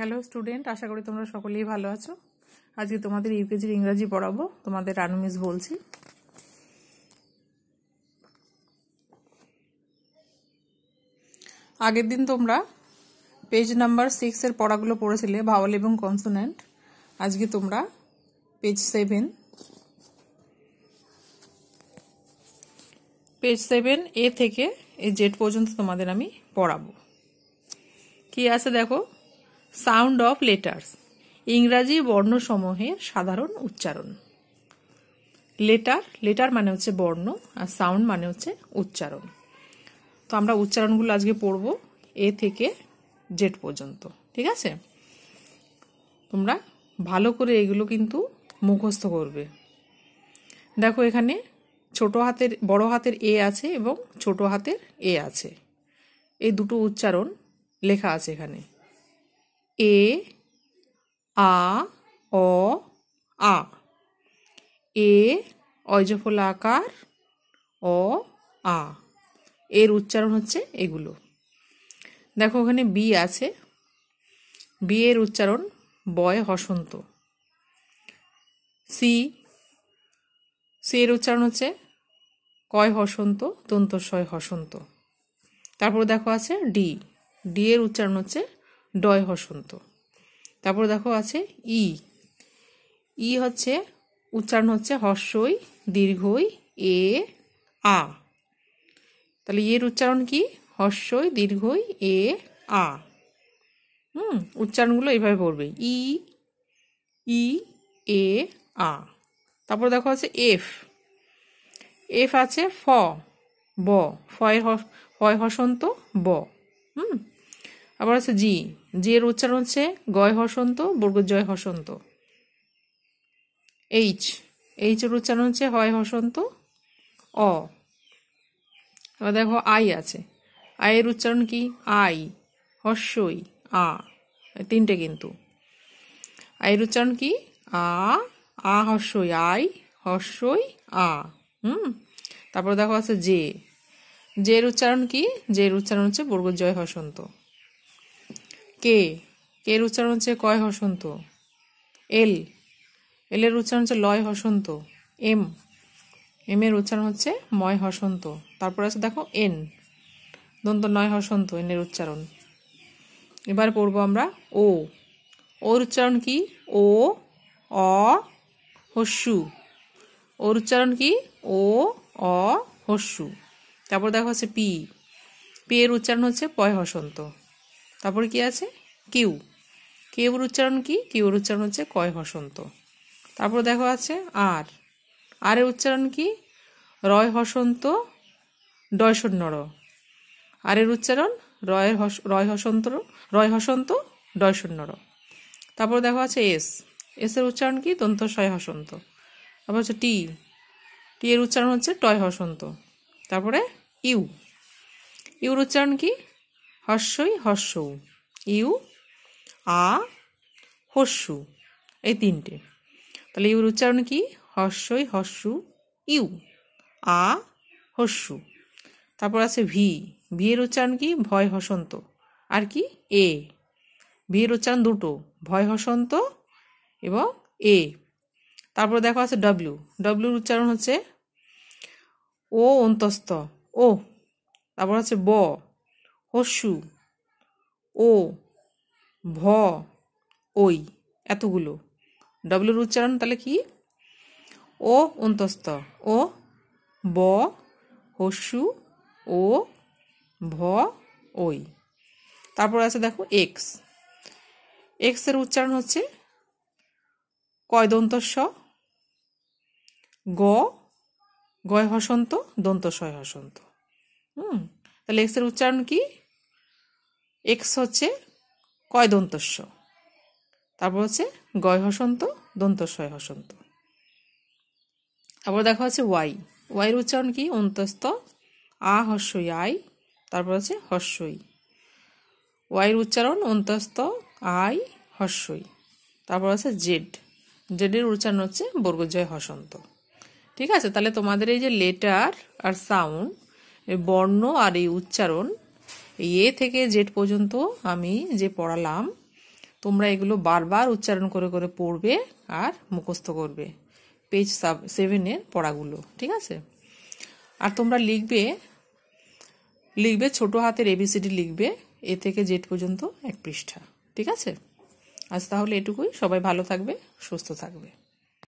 hello student আশা করি তোমরা সকলেই ভালো আছো আজকে তোমাদের ইউকেজির ইংরাজি পড়াবো তোমাদের রানুমিস বলছি আগের দিন তোমরা পেজ নাম্বার সিক্সের পড়াগুলো পড়েছিলে ভাওয়াল এবং কনসোনেন্ট আজকে তোমরা পেজ সেভেন পেজ সেভেন এ থেকে এই জেড পর্যন্ত তোমাদের আমি পড়াবো কি আছে দেখো সাউন্ড অফ লেটার্স ইংরাজি বর্ণসমূহের সাধারণ উচ্চারণ লেটার লেটার মানে হচ্ছে বর্ণ আর সাউন্ড মানে হচ্ছে উচ্চারণ তো আমরা উচ্চারণগুলো আজকে পড়ব এ থেকে জেড পর্যন্ত ঠিক আছে তোমরা ভালো করে এগুলো কিন্তু মুখস্থ করবে দেখো এখানে ছোট হাতের বড় হাতের এ আছে এবং ছোট হাতের এ আছে এই দুটো উচ্চারণ লেখা আছে এখানে এ আ অ আ এ অজফলা আকার অ আ এর উচ্চারণ হচ্ছে এগুলো দেখো ওখানে বি আছে বি এর উচ্চারণ বয় হসন্ত সি সি এর উচ্চারণ হচ্ছে কয় হসন্ত দন্তস্বয় হসন্ত তারপর দেখো আছে ডি ডি এর উচ্চারণ হচ্ছে ডয় হসন্ত তারপর দেখো আছে ই ই হচ্ছে উচ্চারণ হচ্ছে হর্ষই দীর্ঘই এ আ তাহলে এর উচ্চারণ কি হর্ষই দীর্ঘই এ আ হুম উচ্চারণগুলো এইভাবে পড়বে ই ই এ আ তারপর দেখো আছে এফ এফ আছে ফ ব ফয় ফয় হসন্ত ব হুম আবার আছে জি জের উচ্চারণ হচ্ছে গয় হসন্ত বর্গ জয় হসন্ত এইচ এইচের উচ্চারণ হচ্ছে হয় হসন্ত অ দেখো আই আছে আয়ের উচ্চারণ কি আই হস্যই আ তিনটে কিন্তু আয়ের উচ্চারণ কি আ আ হস্যই আই হস্যই আ হুম তারপর দেখো আছে জে জের উচ্চারণ কি জের উচ্চারণ হচ্ছে বর্গ জয় হসন্ত কে এর উচ্চারণ হচ্ছে কয় হসন্ত এল এলের উচ্চারণ হচ্ছে লয় হসন্ত এম এম এর উচ্চারণ হচ্ছে ময় হসন্ত তারপর আছে দেখো এন দন্ত নয় হসন্ত এনের উচ্চারণ এবার পড়ব আমরা ও ওর উচ্চারণ কি ও অ হস্যু ওর উচ্চারণ কি ও অ হস্যু তারপর দেখো হচ্ছে পি পি এর উচ্চারণ হচ্ছে পয় হসন্ত তারপরে কি আছে কিউ কেউর উচ্চারণ কি কিউর উচ্চারণ হচ্ছে কয় হসন্ত তারপর দেখো আছে আর আর উচ্চারণ কি রয় হসন্ত ডয় শূন্যর আর এর উচ্চারণ রয়ের হস রয় হসন্ত রয় হসন্ত ডয় তারপর দেখো আছে এস এস এর উচ্চারণ কি দন্ত সয় হসন্ত তারপর হচ্ছে টি টি এর উচ্চারণ হচ্ছে টয় হসন্ত তারপরে ইউ ইউর উচ্চারণ কি হর্ষই হর্ষ ইউ আ হস্যু এই তিনটে তাহলে ইউর উচ্চারণ কি হর্ষই হর্ষু ইউ আ হস্যু তারপর আছে ভি ভি এর উচ্চারণ কি ভয় হসন্ত আর কি এ ভি এর উচ্চারণ দুটো ভয় হসন্ত এবং এ তারপর দেখো আছে ডব্লিউ ডব্লিউর উচ্চারণ হচ্ছে ও অন্তস্থ ও তারপর আছে ব হস্যু ও ভ ওই এতগুলো ডব্লুর উচ্চারণ তাহলে কি ও অন্তস্থ ও ব হস্যু ও ভ ওই তারপর আছে দেখো এক্স এক্সের উচ্চারণ হচ্ছে কয় দন্তস্ব গ গয় হসন্ত দন্তস্বয় হসন্ত হুম তাহলে এক্সের উচ্চারণ কি এক্স হচ্ছে কয় দন্তস্য তারপর হচ্ছে গয় হসন্ত দন্তস্বয় হসন্ত তারপর দেখা হচ্ছে ওয়াই ওয়াইয়ের উচ্চারণ কি অন্তস্থ আ হস্যই আই তারপর হচ্ছে হস্যই ওয়াইয়ের উচ্চারণ অন্তস্থ আই হস্যই তারপর আছে জেড জেডের উচ্চারণ হচ্ছে বর্গজয় হসন্ত ঠিক আছে তাহলে তোমাদের এই যে লেটার আর সাউন্ড বর্ণ আর এই উচ্চারণ এ থেকে জেড পর্যন্ত আমি যে পড়ালাম তোমরা এগুলো বারবার উচ্চারণ করে করে পড়বে আর মুখস্থ করবে পেজ সাব সেভেনের পড়াগুলো ঠিক আছে আর তোমরা লিখবে লিখবে ছোট হাতের এবিসিডি লিখবে এ থেকে জেড পর্যন্ত এক পৃষ্ঠা ঠিক আছে আজ তাহলে এটুকুই সবাই ভালো থাকবে সুস্থ থাকবে